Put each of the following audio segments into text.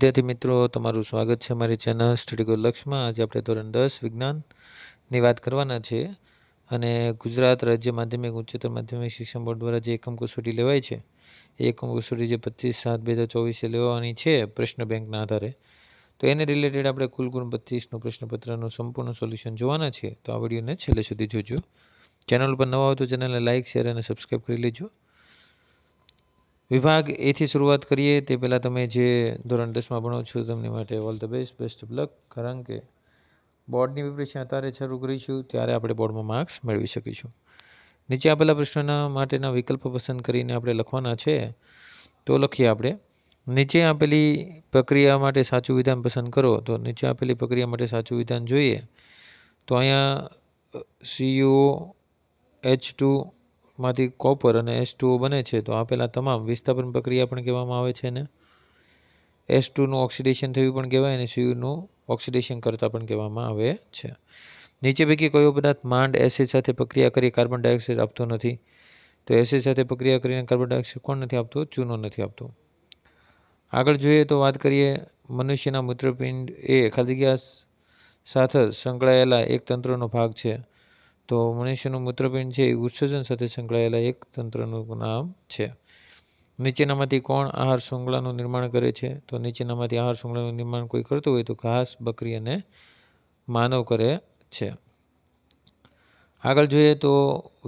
વિદ્યાર્થી મિત્રો તમારું સ્વાગત છે મારી ચેનલ સ્ટડી લક્ષમાં આજે આપણે ધોરણ દસ વિજ્ઞાનની વાત કરવાના છે અને ગુજરાત રાજ્ય માધ્યમિક ઉચ્ચતર માધ્યમિક શિક્ષણ બોર્ડ દ્વારા જે એકમ કસોટી લેવાય છે એ એકમ કસોટી જે પચીસ સાત બે હજાર ચોવીસે લેવાની છે પ્રશ્ન બેંકના આધારે તો એને રિલેટેડ આપણે કુલ પચીસનું પ્રશ્નપત્રનું સંપૂર્ણ સોલ્યુશન જોવાના છે તો આ વિડીયોને છેલ્લે સુધી જોજો ચેનલ પર નવા હોય તો ચેનલને લાઇક શેર અને સબસ્ક્રાઈબ કરી લેજો વિભાગ એથી શરૂઆત કરીએ તે પહેલાં તમે જે ધોરણ દસમાં ભણો છો તમને માટે all the best best of luck કારણ કે બોર્ડની પ્રિપરેશન અત્યારે શરૂ કરીશું ત્યારે આપણે બોર્ડમાં માર્ક્સ મેળવી શકીશું નીચે આપેલા પ્રશ્નના માટેના વિકલ્પો પસંદ કરીને આપણે લખવાના છે તો લખીએ આપણે નીચે આપેલી પ્રક્રિયા માટે સાચું વિધાન પસંદ કરો તો નીચે આપેલી પ્રક્રિયા માટે સાચું વિધાન જોઈએ તો અહીંયા સીઓ એચ ટુ માંથી કોપર અને એસ ટુઓ બને છે તો આપેલા તમામ વિસ્થાપન પ્રક્રિયા પણ કહેવામાં આવે છે ને એસ ટુનું ઓક્સિડેશન થયું પણ કહેવાય અને સીયુનું ઓક્સિડેશન કરતાં પણ કહેવામાં આવે છે નીચે પૈકી કયો પદાર્થ માંડ એસિડ સાથે પ્રક્રિયા કરી કાર્બન ડાયોક્સાઇડ આપતો નથી તો એસિડ સાથે પ્રક્રિયા કરીને કાર્બન ડાયોક્સાઇડ કોણ નથી આપતો ચૂનો નથી આપતો આગળ જોઈએ તો વાત કરીએ મનુષ્યના મૂત્રપિંડ એ ખાદ્યગ્યાસ સાથે સંકળાયેલા એક તંત્રનો ભાગ છે તો મનુષ્યનું મૂત્રપિંડ છે એ ઉત્સર્જન સાથે સંકળાયેલા એક તંત્રનું નામ છે નીચેનામાંથી કોણ આહાર શૃંખલાનું નિર્માણ કરે છે તો નીચેનામાંથી આહાર શૃંખલાનું નિર્માણ કોઈ કરતું હોય તો ઘાસ બકરી અને માનવ કરે છે આગળ જોઈએ તો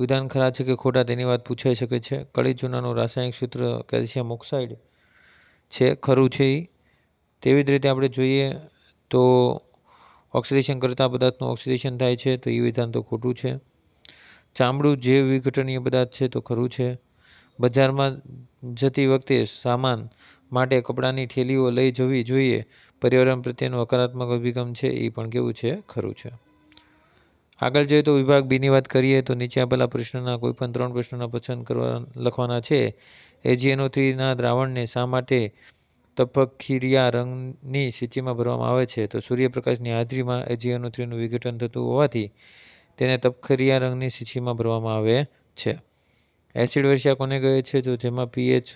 વિધાન ખરા છે કે ખોટા તેની વાત પૂછાઈ શકે છે કળી ચૂનાનું રાસાયણિક સૂત્ર કેલ્શિયમ ઓક્સાઇડ છે ખરું છે એ તેવી જ રીતે આપણે જોઈએ તો ઓક્સિડેશન કરતા પદાર્થનું ઓક્સિડેશન થાય છે તો એ વિધાન તો ખોટું છે ચામડું જૈવ વિઘટનીય પદાર્થ છે તો ખરું છે બજારમાં જતી વખતે સામાન માટે કપડાની થેલીઓ લઈ જવી જોઈએ પર્યાવરણ પ્રત્યેનો હકારાત્મક અભિગમ છે એ પણ કેવું છે ખરું છે આગળ જોઈએ તો વિભાગ બીની વાત કરીએ તો નીચે આપેલા પ્રશ્નના કોઈપણ ત્રણ પ્રશ્નોના પસંદ કરવા લખવાના છે એજીએનઓ થ્રીના દ્રાવણને શા માટે તપખીરિયા રંગની સૂચિમાં ભરવામાં આવે છે તો સૂર્યપ્રકાશની હાજરીમાં એજીઓનું થ્રીનું વિઘટન થતું હોવાથી તેને તપખીરિયા રંગની સૂચિમાં ભરવામાં આવે છે એસિડ વર્ષા કોને કહે છે તો જેમાં પીએચ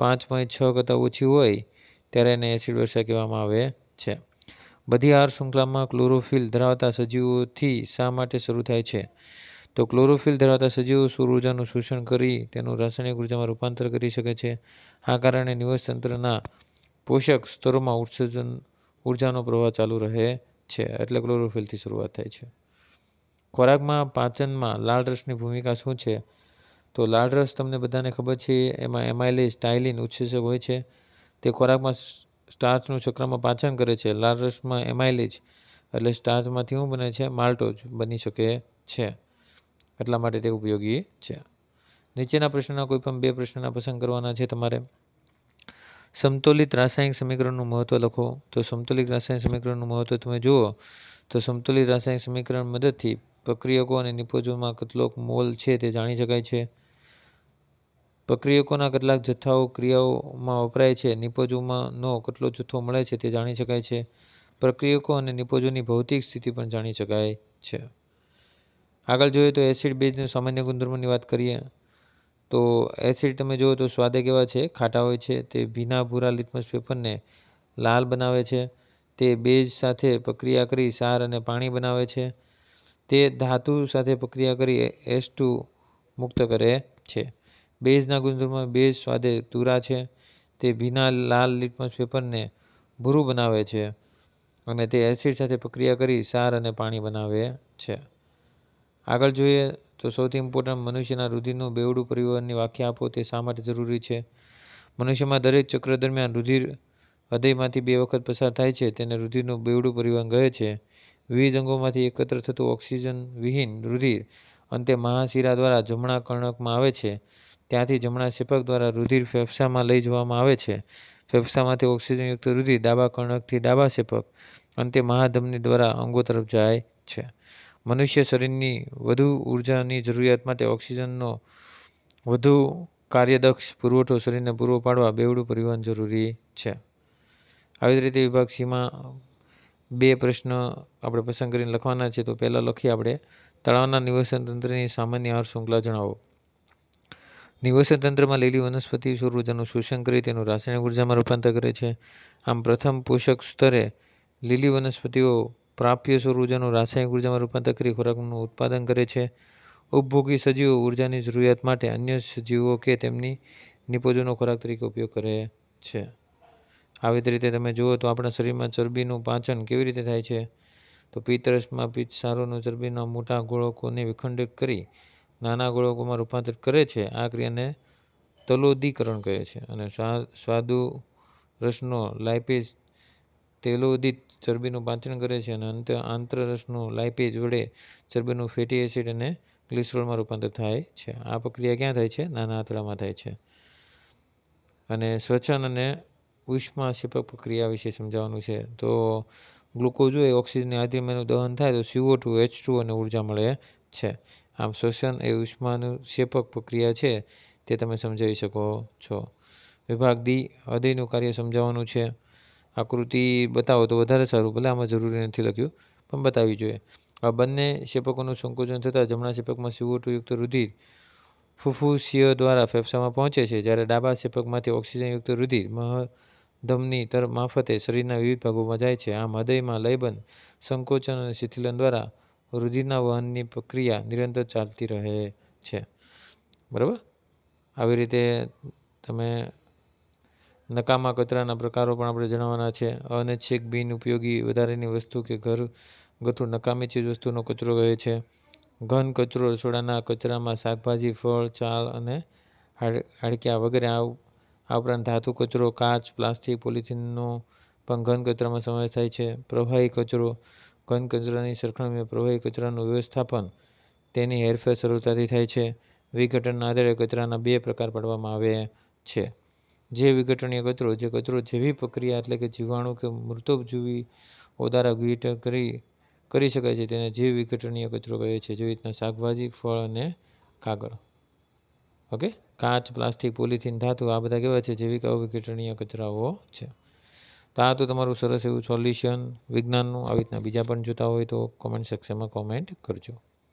પાંચ પોઈન્ટ છ કરતાં ઓછી હોય ત્યારે એને એસિડ વર્ષા કહેવામાં આવે છે બધી આર શૃંખલામાં ક્લોરોફિલ ધરાવતા સજીવોથી શા માટે શરૂ થાય છે તો ક્લોરોફિલ ધરાવતા સજીવો સૂર ઉર્જાનું શોષણ કરી તેનું રાસાયણિક ઉર્જામાં રૂપાંતર કરી શકે છે આ કારણે નિવાસતંત્રના પોષક સ્તરોમાં ઉત્સર્જન ઉર્જાનો પ્રવાહ ચાલુ રહે છે એટલે ક્લોરોફિલથી શરૂઆત થાય છે ખોરાકમાં પાચનમાં લાળ રસની ભૂમિકા શું છે તો લાળ રસ તમને બધાને ખબર છે એમાં એમાઇલેજ ટાઇલિન ઉત્સેચક હોય છે તે ખોરાકમાં સ્ટાર્ચનું ચક્રમાં પાચન કરે છે લાળ રસમાં એમાઇલેજ એટલે સ્ટાર્ચમાંથી શું બને છે માલ્ટોજ બની શકે છે એટલા માટે તે ઉપયોગી છે નીચેના પ્રશ્નના કોઈ પણ બે પ્રશ્નના પસંદ કરવાના છે તમારે સમતુલિત રાસાયણિક સમીકરણનું મહત્ત્વ લખો તો સમતુલિત રાસાયણિક સમીકરણનું મહત્ત્વ તમે જુઓ તો સમતુલિત રાસાયણિક સમીકરણ મદદથી પ્રક્રિયકો અને નિપોજોમાં કેટલોક મોલ છે તે જાણી શકાય છે પ્રક્રિયકોના કેટલાક જથ્થાઓ ક્રિયાઓમાં વપરાય છે નિપજોમાંનો કેટલો જથ્થો મળે છે તે જાણી શકાય છે પ્રક્રિયકો અને નિપોજોની ભૌતિક સ્થિતિ પણ જાણી શકાય છે આગળ જોઈએ તો એસિડ બેઝનું સામાન્ય ગુણધર્મોની વાત કરીએ તો એસિડ તમે જુઓ તો સ્વાદે કેવા છે ખાટા હોય છે તે ભીના ભૂરા લિટમસ પેપરને લાલ બનાવે છે તે બેઝ સાથે પ્રક્રિયા કરી સાર અને પાણી બનાવે છે તે ધાતુ સાથે પ્રક્રિયા કરી એસ ટુ મુક્ત કરે છે બેઝના ગુણધર્મો બેઝ સ્વાદે તુરા છે તે ભીના લાલ લિટમસ પેપરને ભૂરું બનાવે છે અને તે એસિડ સાથે પ્રક્રિયા કરી સાર અને પાણી બનાવે છે આગળ જોઈએ તો સૌથી ઇમ્પોર્ટન્ટ મનુષ્યના રુધિરનું બેવડું પરિવહનની વ્યાખ્યા આપો તે શા માટે જરૂરી છે મનુષ્યમાં દરેક ચક્ર દરમિયાન રુધિર હૃદયમાંથી બે વખત પસાર થાય છે તેને રુધિરનું બેવડું પરિવહન કહે છે વિવિધ અંગોમાંથી એકત્ર થતું ઓક્સિજન વિહીન રુધિર અંતે મહાશિરા દ્વારા જમણા કર્ણકમાં આવે છે ત્યાંથી જમણા શેપક દ્વારા રુધિર ફેફસામાં લઈ જવામાં આવે છે ફેફસામાંથી ઓક્સિજનયુક્ત રુધિર ડાબા કર્ણકથી ડાબા શેપક અંતે મહાધમની દ્વારા અંગો તરફ જાય છે મનુષ્ય શરીરની વધુ ઊર્જાની જરૂરિયાત માટે ઓક્સિજનનો વધુ કાર્યદક્ષ પુરવઠો શરીરને પૂરો પાડવા બેવડું પરિવહન જરૂરી છે આવી જ રીતે વિભાગ સીમાં બે પ્રશ્ન આપણે પસંદ કરીને લખવાના છે તો પહેલાં લખીએ આપણે તળાવના નિવસન તંત્રની સામાન્ય આહાર શૃંખલા જણાવો નિવસન તંત્રમાં લીલી વનસ્પતિ સૌર ઉર્જાનું શોષણ કરી તેનું રાસાયણિક ઉર્જામાં રૂપાંતર કરે છે આમ પ્રથમ પોષક સ્તરે લીલી વનસ્પતિઓ પ્રાપ્ય સ્વર ઉર્જાનું રાસાયણિક ઉર્જામાં રૂપાંતર કરી ખોરાકનું ઉત્પાદન કરે છે ઉપભોગી સજીવો ઉર્જાની જરૂરિયાત માટે અન્ય સજીવો કે તેમની નિપજોનો ખોરાક તરીકે ઉપયોગ કરે છે આવી જ રીતે તમે જુઓ તો આપણા શરીરમાં ચરબીનું પાચન કેવી રીતે થાય છે તો પિત્તરસમાં પિત્તસારોનું ચરબીના મોટા ગોળકોને વિખંડિત કરી નાના ગોળકોમાં રૂપાંતર કરે છે આ ક્રિયાને તલોદીકરણ કહે છે અને સ્વાદુ રસનો લાઇપેજ તેલોદિત ચરબીનું પાચન કરે છે અને અંતે આંતરરસનું લાઇપેજ વડે ચરબીનું ફેટી એસિડ અને ગ્લિસરોલમાં રૂપાંતર થાય છે આ પ્રક્રિયા ક્યાં થાય છે નાના આંતળામાં થાય છે અને શ્વસન અને ઉષ્મા ક્ષેપક પ્રક્રિયા વિશે સમજાવવાનું છે તો ગ્લુકોઝો એ ઓક્સિજનની હાજરીમાં દહન થાય તો સીઓ ટુ એચ ટુ અને ઉર્જા મળે છે આમ શ્વસન એ ઉષ્માનું ક્ષેપક પ્રક્રિયા છે તે તમે સમજાવી શકો છો વિભાગ ડી હૃદયનું કાર્ય સમજાવવાનું છે આકૃતિ બતાવો તો વધારે સારું ભલે આમાં જરૂરી નથી લખ્યું પણ બતાવવી જોઈએ આ બંને શેપકોનું સંકોચન થતાં જમણા શેપકમાં સીઓ યુક્ત રુધિર ફુફુસીઓ દ્વારા ફેફસામાં પહોંચે છે જ્યારે ડાબા શેપકમાંથી ઓક્સિજનયુક્ત રુધિર મહધમની તરફ મારફતે શરીરના વિવિધ ભાગોમાં જાય છે આમ હૃદયમાં લયબંધ સંકોચન અને શિથિલન દ્વારા રુધિરના વહનની પ્રક્રિયા નિરંતર ચાલતી રહે છે બરાબર આવી રીતે તમે નકામા કચરાના પ્રકારો પણ આપણે જણાવવાના છે અનૈચ્છિક બિનઉપયોગી વધારેની વસ્તુ કે ઘર ગઠું નકામી ચીજ વસ્તુનો કચરો કહે છે ઘન કચરો રસોડાના કચરામાં શાકભાજી ફળ છાલ અને હાડક્યા વગેરે આ ઉપરાંત ધાતુ કચરો કાચ પ્લાસ્ટિક પોલિથિનનો પણ ઘન કચરામાં સમાવેશ થાય છે પ્રવાહી કચરો ઘન કચરાની સરખામણીમાં પ્રવાહી કચરાનું વ્યવસ્થાપન તેની હેરફેર સરળતાથી થાય છે વિઘટનના આધારે કચરાના બે પ્રકાર પાડવામાં આવે છે જે વિઘટનીય કચરો જે કચરો જેવી પ્રક્રિયા એટલે કે જીવાણુ કે મૃતોપજીવી ઓદારા વિઘટન કરી કરી શકાય છે તેને જે વિઘટનીય કચરો કહે છે જેવી રીતના શાકભાજી ફળ અને કાગળ ઓકે કાચ પ્લાસ્ટિક પોલિથીન ધાતુ આ બધા કેવા છે જૈવિક અવિઘટનીય કચરાઓ છે તો આ તો તમારું સરસ એવું સોલ્યુશન વિજ્ઞાનનું આવી રીતના બીજા પણ જોતા હોય તો કોમેન્ટ સેક્શનમાં કોમેન્ટ કરજો